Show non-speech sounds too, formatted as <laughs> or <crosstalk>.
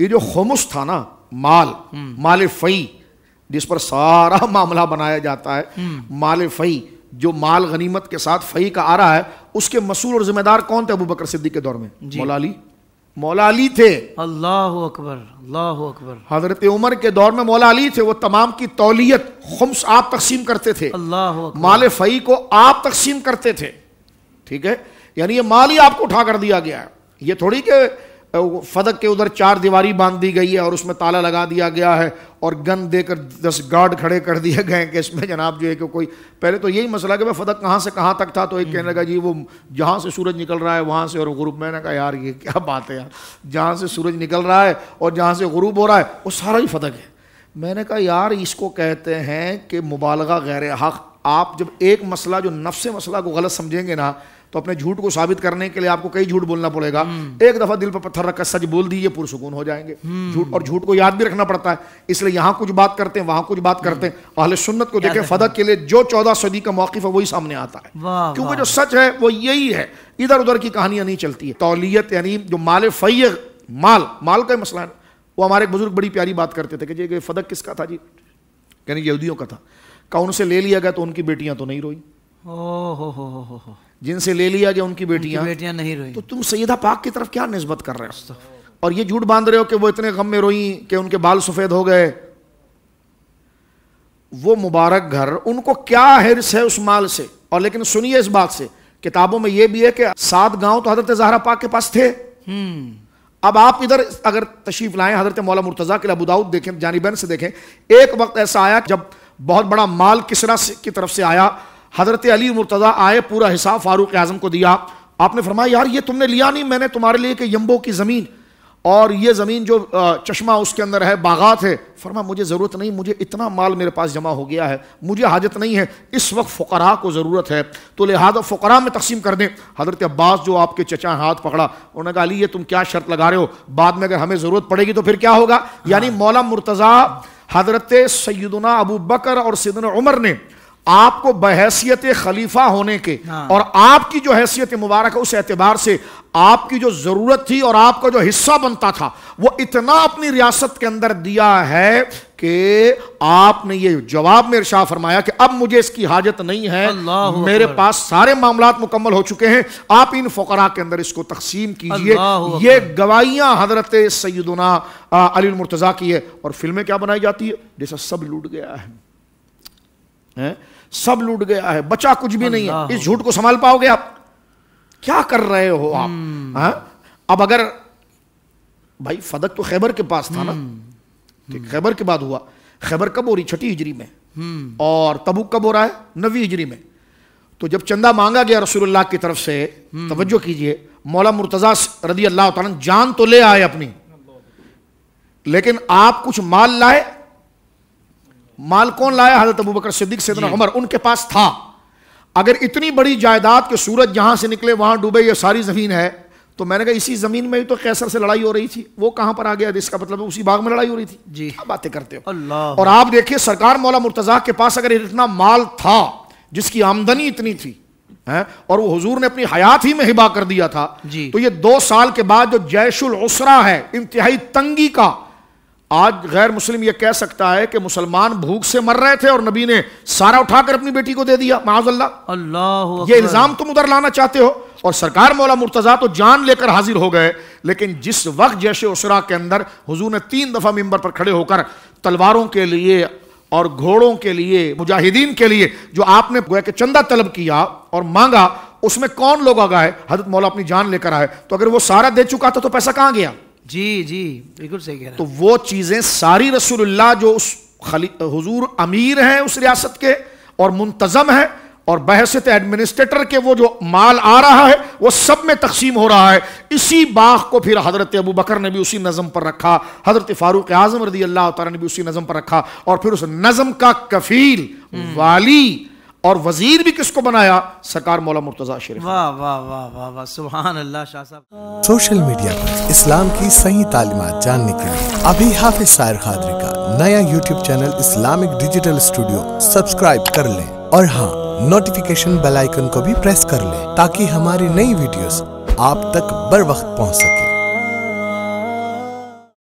ये जो होमुस था ना माल हम्म। माल फई जिस पर सारा <laughs> मामला बनाया जाता है हम्म। माल फई जो माल गनीमत के साथ फई का आ रहा है उसके मसूल और जिम्मेदार कौन थे अबू बकर सिद्दीक के दौर में मौलाली मौलाली थे अल्लाह अकबर अल्लाह अकबर हजरत उमर के दौर में मौलाली थे वो तमाम की तौलियत खम्स आप तकसीम करते थे अल्लाह माल फई को आप तकसीम करते थे ठीक है यानी ये माल ही आपको उठा कर दिया गया है ये थोड़ी के फदक के उधर चार दीवारी बांध दी गई है और उसमें ताला लगा दिया गया है और गन देकर दस गार्ड खड़े कर दिए गए हैं कि इसमें जनाब जो है कि कोई पहले तो यही मसला कि भाई फदक कहाँ से कहाँ तक था तो एक कहने लगा जी वो जहाँ से सूरज निकल रहा है वहाँ से और गुरूब मैंने कहा यार ये क्या बात है यार जहाँ से सूरज निकल रहा है और जहाँ से गुरूब हो रहा है वो सारा ही फदक है मैंने कहा यार इसको कहते हैं कि मुबालगा गैर हक़ आप जब एक मसला जो नफ्स मसला को गलत समझेंगे ना तो अपने झूठ को साबित करने के लिए आपको कई झूठ बोलना पड़ेगा हम्म। एक दफा दिल पर पत्थर रखकर सच बोल दीजिए पुरसकून हो जाएंगे हम्म। झूठ और झूठ को याद भी रखना पड़ता है इसलिए यहां कुछ बात करते हैं वहां कुछ बात हम्म। करते हैं अहले सुन्नत को देखें फदक के लिए जो चौदह सदी का मौकफ है वही सामने आता है क्योंकि जो सच है वो यही है इधर उधर की कहानियां नहीं चलती है तोलियत यानी जो माल फै माल माल का मसला है वो हमारे बुजुर्ग बड़ी प्यारी बात करते थे कि फदक किसका था जी यानी यहूदियों का था कौन से ले लिया गया तो उनकी बेटियां तो नहीं रोई हो हो जिनसे ले लिया गया उनकी बेटियां बेटियां नहीं रोई तो तुम सैदा पाक की तरफ क्या नस्बत कर रहे हो और ये झूठ बांध रहे हो कि वो इतने गम में रोई कि उनके बाल सफेद हो गए वो मुबारक घर उनको क्या हिरस है उस माल से और लेकिन सुनिए इस बात से किताबों में यह भी है कि सात गांव तो हजरत जहरा पाक के पास थे हम्म। अब आप इधर अगर तशीफ लाएं हजरत मौला मुर्तजा के अबुदाउद देखें जानी से देखें एक वक्त ऐसा आया जब बहुत बड़ा माल किसरा की तरफ से आया हजरत अली मुर्तज़ा आए पूरा हिसाब फारूक आज़म को दिया आपने फरमाया यार ये तुमने लिया नहीं मैंने तुम्हारे लिए कि यम्बो की ज़मीन और ये ज़मीन जो चश्मा उसके अंदर है बागात है फरमा मुझे ज़रूरत नहीं मुझे इतना माल मेरे पास जमा हो गया है मुझे हाजत नहीं है इस वक्त फ़करा को ज़रूरत है तो लिहाजा फ़करा में तकसीम कर दें हज़रत अब्बास जो आपके चचा हाथ पकड़ा उन्होंने कहा अली ये तुम क्या शर्त लगा रहे हो बाद में अगर हमें ज़रूरत पड़ेगी तो फिर क्या होगा यानी मौला मुर्तज़ा हजरत सैदना अबू बकर और सदन उमर ने आपको बहसीत खलीफा होने के हाँ। और आपकी जो हैसियत मुबारक है उस एतबार से आपकी जो ज़रूरत थी और आपका जो हिस्सा बनता था वो इतना अपनी रियासत के अंदर दिया है कि आपने ये जवाब में शाह फरमाया कि अब मुझे इसकी हाजत नहीं है मेरे पास सारे मामला मुकम्मल हो चुके हैं आप इन फ़करा के अंदर इसको तकसीम कीजिए ये गवाहियाँ हजरत सैदना अली मुर्तज़ा की है और फिल्में क्या बनाई जाती है जैसा सब लूट गया है है? सब लूट गया है बचा कुछ भी नहीं है इस झूठ को संभाल पाओगे आप क्या कर रहे हो आप हम्म। हा? अब अगर भाई फदक तो खैबर के पास था ना हम्म। खैबर के बाद हुआ खैबर कब हो रही छठी हिजरी में हम्म। और तबुक कब हो रहा है नवी हिजरी में तो जब चंदा मांगा गया रसूलुल्लाह की तरफ से तवज्जो कीजिए मौला मुर्तजा रदी अल्लाह जान तो ले आए अपनी लेकिन आप कुछ माल लाए माल कौन लाया हजरत अबू बकर सिद्दीक से उमर उनके पास था अगर इतनी बड़ी जायदाद के सूरज जहां से निकले वहां डूबे ये सारी ज़मीन है तो मैंने कहा इसी ज़मीन में ही तो कैसर से लड़ाई हो रही थी वो कहां पर आ गया इसका मतलब उसी बाग में लड़ाई हो रही थी जी क्या बातें करते हो अल्लाह और आप देखिए सरकार मौला मुर्तज़ा के पास अगर इतना माल था जिसकी आमदनी इतनी थी है? और वो हुजूर ने अपनी हयात ही में हिबा कर दिया था तो ये दो साल के बाद जो जैशुल उसरा है इंतहाई तंगी का आज गैर मुस्लिम यह कह सकता है कि मुसलमान भूख से मर रहे थे और नबी ने सारा उठाकर अपनी बेटी को दे दिया माजल्ला अल्लाह ये इल्ज़ाम तुम उधर लाना चाहते हो और सरकार मौला मुर्तज़ा तो जान लेकर हाजिर हो गए लेकिन जिस वक्त जैसे उसरा के अंदर हुजूर ने तीन दफ़ा मेम्बर पर खड़े होकर तलवारों के लिए और घोड़ों के लिए मुजाहिदीन के लिए जो आपने के चंदा तलब किया और मांगा उसमें कौन लोग आगा है हजरत मौला अपनी जान लेकर आए तो अगर वो सारा दे चुका था तो पैसा कहाँ गया जी जी बिल्कुल सही कह रहे हैं तो वो चीज़ें सारी रसूलुल्लाह जो उस खली हुजूर अमीर हैं उस रियासत के और मुंतज़म हैं और बहसत एडमिनिस्ट्रेटर के वो जो माल आ रहा है वो सब में तकसीम हो रहा है इसी बाग को फिर हज़रत अबू बकर ने भी उसी नज़म पर रखा हज़रत फ़ारूक आज़म रदी अल्लाह तला ने भी उसी नज़म पर रखा और फिर उस नज़म का कफ़ील हम्म। वाली और वजीर भी किसको बनाया सरकार मौला मुर्तजा शरीफ वाह वाह वाह वाह वाह सुबहान अल्लाह शाह साहब सोशल मीडिया पर इस्लाम की सही तालीमत जानने के लिए अभी हाफिज सायर खादरी का नया YouTube channel Islamic digital studio subscribe कर लें और हाँ नोटिफिकेशन बेल आइकन को भी प्रेस कर लें ताकि हमारी नई वीडियोस आप तक बर वक्त पहुँच सके